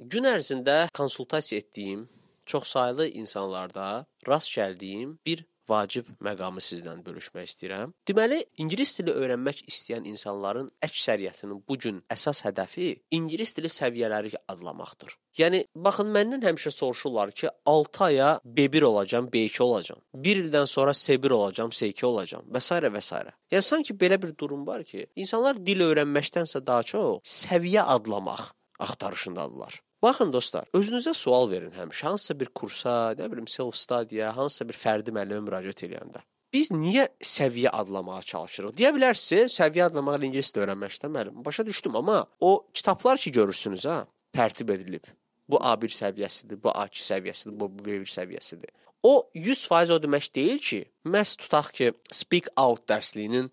Gün ərzində konsultasiya etdiyim çoxsaylı insanlarda rast gəldiyim bir vacib məqamı sizlə bölüşmək istəyirəm. Deməli, ingilis dili öyrənmək istəyən insanların əksəriyyətinin bu gün əsas hədəfi ingilis dili səviyyələri adlamaqdır. Yəni baxın məndən həmişə soruşurlar ki, 6 aya B1 olacam, B2 olacam. 1 ildən sonra S1 olacam, S2 olacam və s. və s. Yəni sanki belə bir durum var ki, insanlar dil öyrənməkdənsə daha çox səviyyə adlamaq axtarışındadırlar. Baxın dostlar, özünüzə sual verin həmişə. Hansısa bir kursa, nə bilim self study-ya, hansısa bir fərdi müəllimə müraciət edəndə. Biz niyə səviyyə adlamağa çalışırıq? Deyə bilərsiniz, səviyyə adlamaq ingilis dilində öyrənməkdən müəllim. Başa düşdüm, amma o kitablar ki görürsünüz ha, tərtib edilib. Bu A1 səviyyəsidir, bu A2 səviyyəsidir, bu B1 səviyyəsidir. O 100% o demək deyil ki, məhz tutaq ki, speak out dərsliyinin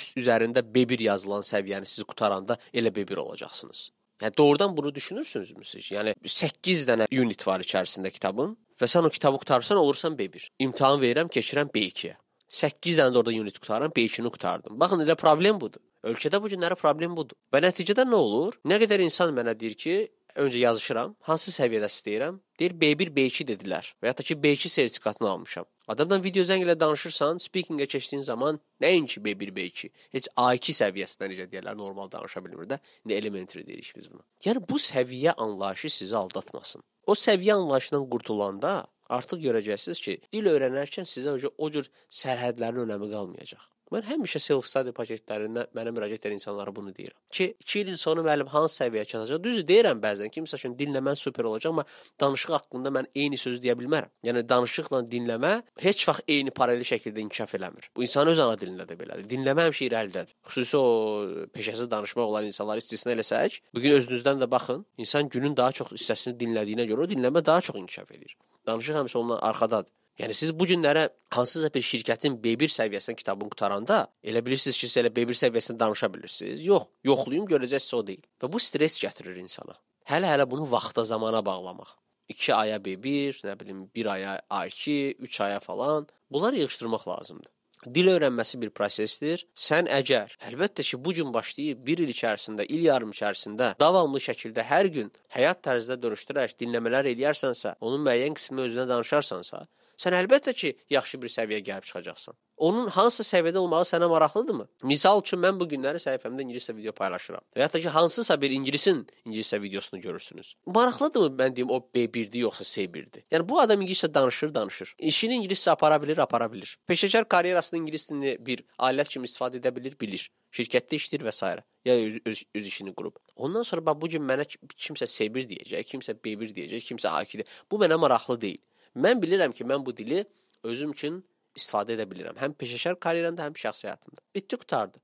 üst üzərində B1 yazılan səviyyəni siz qutaranda elə B1 olacaqsınız. Yəni doğrudan bunu düşünürsünüzmü siz? Yəni 8 dənə unit var içərisində kitabın və sən o kitabı qutarsan olursan B1. İmtahan verirəm, keçirəm B2-yə. 8 dənə də orada unit qutaram, B2-ni qutardım. Baxın elə problem budur. Ölkədə bu günlərə problem budur. Və nəticədə nə olur? Nə qədər insan mənə deyir ki, öncə yazışıram, hansı səviyyədə istəyirəm? Deyir B1, B2 dedilər və ya da ki B2 sertifikatını almışam. Adamdan video zəng ilə danışırsan, speakinqə keçdiyin zaman nəinki B1, B2, heç A2 səviyyəsində necə deyirlər, normal danışa bilmir də. İndi elementary deyirik biz buna. Yəni bu səviyyə anlayışı sizi aldatmasın. O səviyyə anlayışından qurtulanda artıq görəcəksiniz ki, dil öyrənərkən sizə o cür sərhədlərin önəmi qalmayacaq. Mən həmişə self-study paketlərində mənə müraciət edən insanlara bunu deyirəm ki, 2 ilin sonu müəllim hansı səviyyəyə çatacaq? Düzdür deyirəm bəzən ki, məsələn dinləmən super olacaq, amma danışıq haqqında mən eyni sözü deyə bilmərəm. Yəni danışıqla dinləmə heç vaxt eyni paralel şəkildə inkişaf eləmir. Bu insan öz ana dilində də belədir. Dinləmə həmişə irəlidədir. Xüsusi o peşəsi danışmaq olan insanları istisna eləsək, bu gün özünüzdən də baxın. İnsan günün daha çox hissəsini dinlədiyinə görə dinləmə daha çox inkişaf edir. Danışıq həmişə ondan arxadadır. Yəni siz bu günlərə hansısa bir şirkətin B1 səviyyəsinin kitabını qutaranda elə bilirsiniz ki, siz elə B1 səviyyəsində danışa bilirsiniz. Yox, yoxlayım görəcəksiz o deyil. Və bu stress gətirir insana. Hələ-hələ bunu vaxta, zamana bağlamaq. 2 aya B1, nə bilim 1 aya A2, 3 aya falan. Bunları yığışdırmaq lazımdır. Dil öyrənməsi bir prosesdir. Sən əgər əlbəttə ki, bu gün başlayıb 1 il içərisində, il yarım içərisində davamlı şəkildə hər gün həyat tərzinə dönüşdürərək dinləmələr eləyərsənsə, onun müəyyən qismini özünə danışarsansa, Sən əlbəttə ki, yaxşı bir səviyyəyə gəlib çıxacaqsan. Onun hansı səviyyədə olmağı sənə maraqlıdırmı? Misal üçün mən bu günləri səhifəmdə ingiliscə video paylaşıram. Və ya da ki, hansısa bir ingilis'in ingiliscə videosunu görürsünüz. Maraqlıdırmı mən deyim o B1-dir yoxsa C1-dir? Yəni bu adam ingiliscə danışır, danışır. İşini ingiliscə apara bilir, apara bilir. Peşəkar karyerasında ingilis dilini bir alət kimi istifadə edə bilir, bilir. Şirkətdə işləyir və s. ya öz, öz, öz işini qurub. Ondan sonra bax bu gün mənə kimsə C1 deyəcək, kimsə B1 deyəcək, kimsə A2 deyəcək. Bu mənə maraqlı deyil. Mən bilirəm ki, mən bu dili özüm üçün istifadə edə bilirəm. Həm peşəkar karyerəmdə, həm şəxsi həyatımda. Bitdi qurtardı.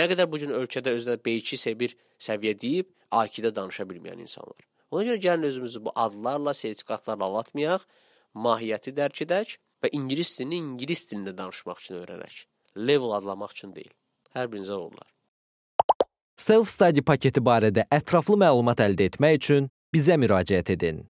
Nə qədər bu gün ölkədə özünə B2 seviyə səviyyə deyib A2-də danışa bilməyən insanlar. Ona görə gəlin özümüzü bu adlarla, sertifikatlarla aldatmayaq, mahiyyəti dərk edək və ingilis dilini ingilis dilində danışmaq üçün öyrənək. Level adlamaq üçün deyil. Hər birinizə uğurlar. Self-study paketi barədə ətraflı məlumat əldə etmək üçün bizə müraciət edin.